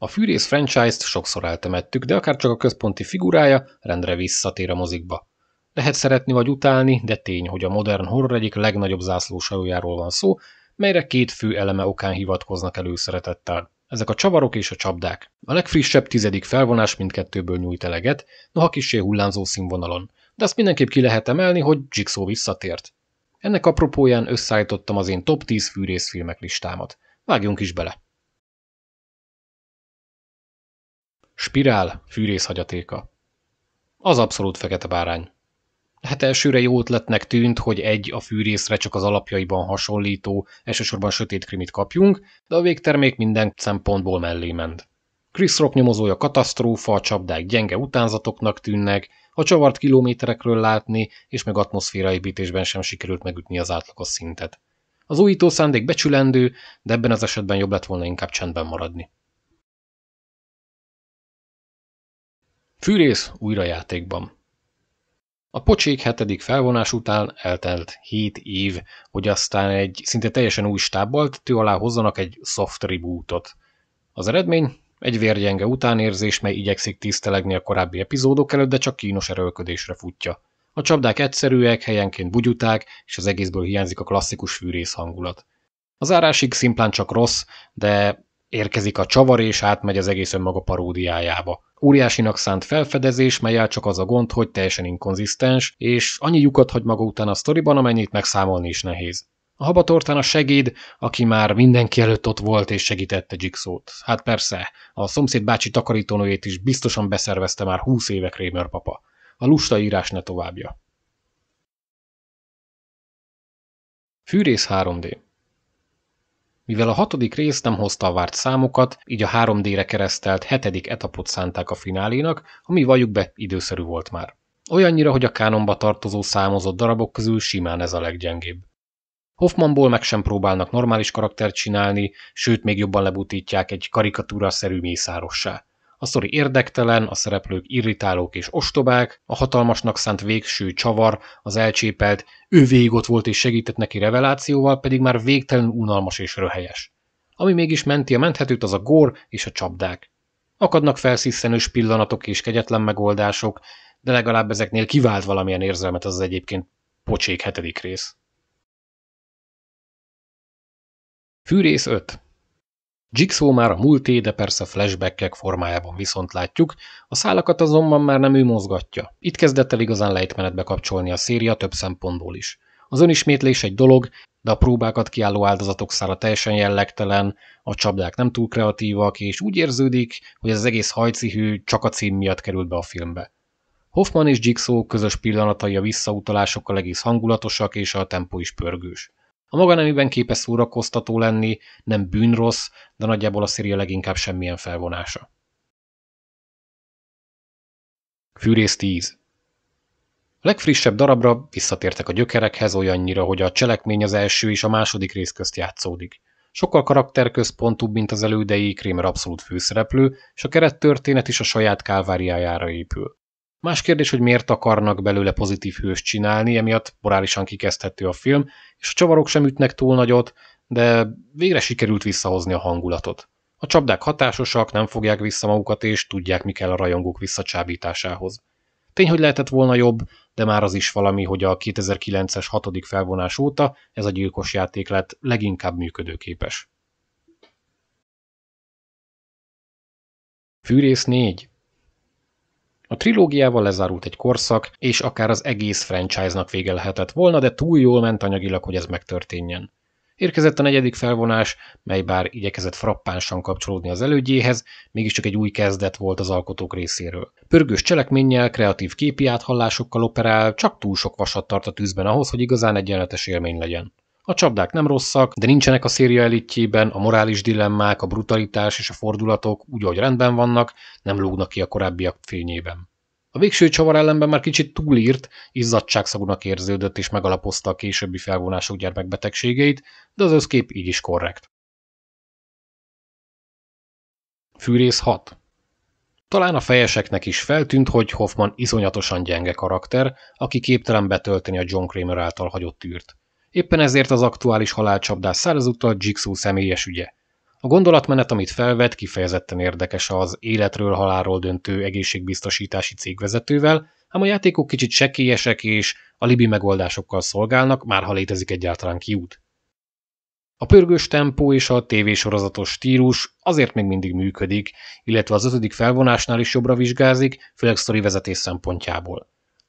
A Fűrész franchise-t sokszor eltemettük, de akár csak a központi figurája rendre visszatér a mozikba. Lehet szeretni vagy utálni, de tény, hogy a modern horror egyik legnagyobb zászlósajójáról van szó, melyre két fő eleme okán hivatkoznak előszeretettel. Ezek a csavarok és a csapdák. A legfrissebb tizedik felvonás mindkettőből nyújt eleget, noha kisé hullámzó színvonalon, de azt mindenképp ki lehet emelni, hogy Jigsaw visszatért. Ennek apropóján összeállítottam az én top 10 fűrészfilmek listámat. Vágjunk is bele! Spirál, fűrészhagyatéka. Az abszolút fekete bárány. Hát elsőre jó ötletnek tűnt, hogy egy a fűrészre csak az alapjaiban hasonlító, elsősorban sötét krimit kapjunk, de a végtermék minden szempontból mellé ment. Chris Rock nyomozója katasztrófa, a csapdák gyenge utánzatoknak tűnnek, a csavart kilométerekről látni, és meg atmoszféraépítésben sem sikerült megütni az átlagos szintet. Az újító szándék becsülendő, de ebben az esetben jobb lett volna inkább csendben maradni. Fűrész újra játékban. A pocsék hetedik felvonás után eltelt hét év, hogy aztán egy szinte teljesen új stábbal tető alá hozzanak egy soft rebootot. Az eredmény egy vérgyenge utánérzés, mely igyekszik tisztelegni a korábbi epizódok előtt, de csak kínos erőlködésre futja. A csapdák egyszerűek, helyenként bugyuták, és az egészből hiányzik a klasszikus fűrész hangulat. Az árásig szimplán csak rossz, de érkezik a csavar, és átmegy az egész önmaga paródiájába. Óriásinak szánt felfedezés, melyel csak az a gond, hogy teljesen inkonzisztens, és annyi lyukat hagy maga után a sztoriban, amennyit megszámolni is nehéz. A habatortán a segéd, aki már mindenki előtt ott volt és segítette Jigsaw-t. Hát persze, a szomszéd bácsi takarítónőjét is biztosan beszervezte már húsz évek Kramer papa. A lusta írás ne továbbja. Fűrész 3D mivel a hatodik rész nem hozta a várt számokat, így a 3D-re keresztelt hetedik etapot szánták a finálénak, ami valljuk be időszerű volt már. Olyannyira, hogy a kánonba tartozó számozott darabok közül simán ez a leggyengébb. Hoffmanból meg sem próbálnak normális karaktert csinálni, sőt még jobban lebutítják egy karikatúra-szerű mészárossá. A sztori érdektelen, a szereplők irritálók és ostobák, a hatalmasnak szánt végső csavar, az elcsépelt, ő végig ott volt és segített neki revelációval, pedig már végtelen unalmas és röhelyes. Ami mégis menti a menthetőt, az a gór és a csapdák. Akadnak felsziszenős pillanatok és kegyetlen megoldások, de legalább ezeknél kivált valamilyen érzelmet az, az egyébként pocsék hetedik rész. Fűrész 5 Jigsaw már a múlté, de persze flashbackek formájában viszont látjuk, a szálakat azonban már nem ő mozgatja. Itt kezdett el igazán lejtmenetbe kapcsolni a széria több szempontból is. Az önismétlés egy dolog, de a próbákat kiálló áldozatok szára teljesen jellegtelen, a csapdák nem túl kreatívak, és úgy érződik, hogy ez az egész hajcihű csak a cím miatt került be a filmbe. Hoffman és Jigsaw közös pillanatai a visszautalásokkal egész hangulatosak, és a tempó is pörgős. A maga nemében képes szórakoztató lenni, nem bűnrossz, de nagyjából a széria leginkább semmilyen felvonása. Fűrész 10 a legfrissebb darabra visszatértek a gyökerekhez olyannyira, hogy a cselekmény az első és a második rész közt játszódik. Sokkal karakterközpontúbb, mint az elődei, Kramer abszolút főszereplő, és a kerettörténet is a saját kálváriájára épül. Más kérdés, hogy miért akarnak belőle pozitív hős csinálni, emiatt morálisan kikezdhető a film, és a csavarok sem ütnek túl nagyot, de végre sikerült visszahozni a hangulatot. A csapdák hatásosak, nem fogják vissza magukat, és tudják, mi kell a rajongók visszacsábításához. Tény, hogy lehetett volna jobb, de már az is valami, hogy a 2009-es hatodik felvonás óta ez a gyilkos játék lett leginkább működőképes. Fűrész 4 a trilógiával lezárult egy korszak, és akár az egész franchise-nak vége lehetett volna, de túl jól ment anyagilag, hogy ez megtörténjen. Érkezett a negyedik felvonás, mely bár igyekezett frappánsan kapcsolódni az elődjéhez, mégiscsak egy új kezdet volt az alkotók részéről. Pörgős cselekménnyel, kreatív képi áthallásokkal operál, csak túl sok vasat tart a tűzben ahhoz, hogy igazán egyenletes élmény legyen. A csapdák nem rosszak, de nincsenek a széria elitjében, a morális dilemmák, a brutalitás és a fordulatok úgy, ahogy rendben vannak, nem lógnak ki a korábbiak fényében. A végső csavar ellenben már kicsit túlírt, izzadságszagúnak érződött és megalapozta a későbbi felvonások gyermekbetegségeit, de az összkép így is korrekt. Fűrész 6 talán a fejeseknek is feltűnt, hogy Hoffman iszonyatosan gyenge karakter, aki képtelen betölteni a John Kramer által hagyott űrt. Éppen ezért az aktuális halálcsapdás szárazúttal Jigsaw személyes ügye. A gondolatmenet, amit felvet, kifejezetten érdekes az életről halálról döntő egészségbiztosítási cégvezetővel, ám a játékok kicsit sekélyesek és a libi megoldásokkal szolgálnak, már ha létezik egyáltalán kiút. A pörgős tempó és a tévésorozatos stílus azért még mindig működik, illetve az ötödik felvonásnál is jobbra vizsgázik, főleg sztori vezetés szempontjából.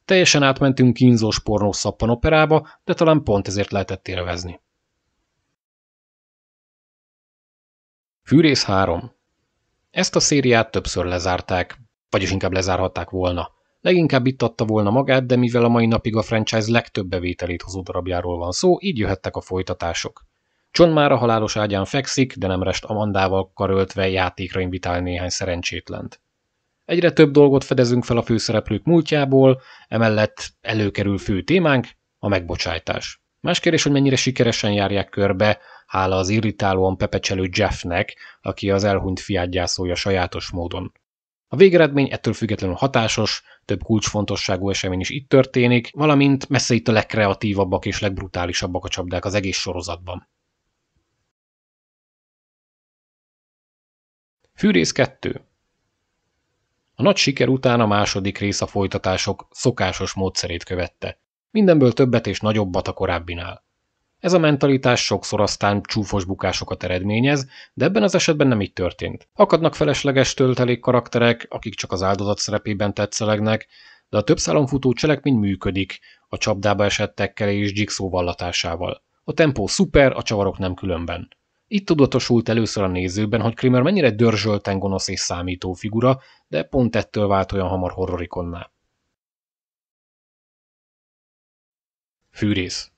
Teljesen átmentünk kínzós pornó szappan operába, de talán pont ezért lehetett élvezni. Fűrész 3 Ezt a szériát többször lezárták, vagyis inkább lezárhatták volna. Leginkább itt adta volna magát, de mivel a mai napig a franchise legtöbb bevételét hozó darabjáról van szó, így jöhettek a folytatások. John már a halálos ágyán fekszik, de nem rest Amandával karöltve játékra invitál néhány szerencsétlent. Egyre több dolgot fedezünk fel a főszereplők múltjából, emellett előkerül fő témánk, a megbocsájtás. Más kérdés, hogy mennyire sikeresen járják körbe, hála az irritálóan pepecselő Jeffnek, aki az elhunyt fiát gyászolja sajátos módon. A végeredmény ettől függetlenül hatásos, több kulcsfontosságú esemény is itt történik, valamint messze itt a legkreatívabbak és legbrutálisabbak a csapdák az egész sorozatban. Fűrész 2. A nagy siker után a második rész a folytatások szokásos módszerét követte. Mindenből többet és nagyobbat a korábbinál. Ez a mentalitás sokszor aztán csúfos bukásokat eredményez, de ebben az esetben nem így történt. Akadnak felesleges töltelék karakterek, akik csak az áldozat szerepében tetszelegnek, de a több szálon futó cselekmény működik, a csapdába esettekkel és Jigsaw vallatásával. A tempó szuper, a csavarok nem különben. Itt tudatosult először a nézőben, hogy Krimer mennyire dörzsölten gonosz és számító figura, de pont ettől vált olyan hamar horrorikonná. Fűrész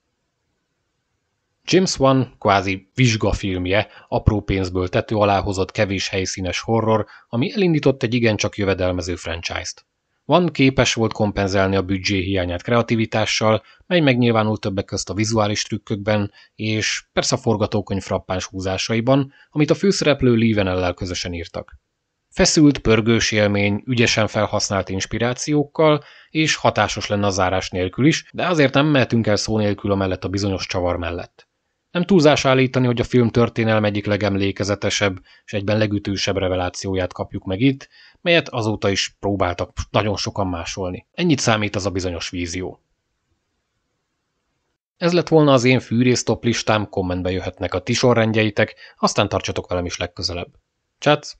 James Wan kvázi vizsgafilmje, apró pénzből tető aláhozott kevés helyszínes horror, ami elindított egy igencsak jövedelmező franchise-t. Van képes volt kompenzálni a büdzsé hiányát kreativitással, mely megnyilvánult többek közt a vizuális trükkökben, és persze a forgatókönyv frappáns húzásaiban, amit a főszereplő Lívenellel közösen írtak. Feszült, pörgős élmény, ügyesen felhasznált inspirációkkal, és hatásos lenne a zárás nélkül is, de azért nem mehetünk el szó nélkül a mellett a bizonyos csavar mellett. Nem túlzás állítani, hogy a film történelme egyik legemlékezetesebb és egyben legütősebb revelációját kapjuk meg itt, melyet azóta is próbáltak nagyon sokan másolni. Ennyit számít az a bizonyos vízió. Ez lett volna az én fűrésztop listám, kommentbe jöhetnek a ti sorrendjeitek, aztán tartsatok velem is legközelebb. Csát!